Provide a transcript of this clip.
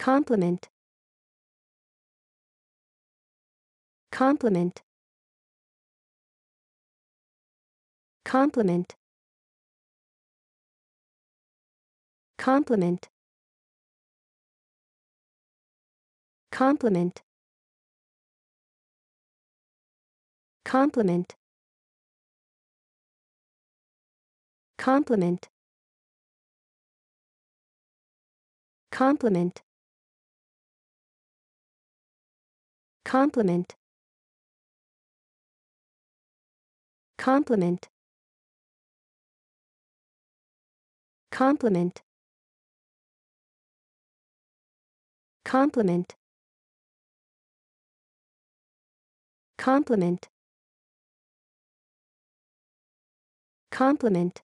Compliment. Compliment. Compliment. Compliment. Compliment. Compliment. Compliment. Compliment. Compliment. Compliment. Compliment. Compliment. Compliment. Compliment.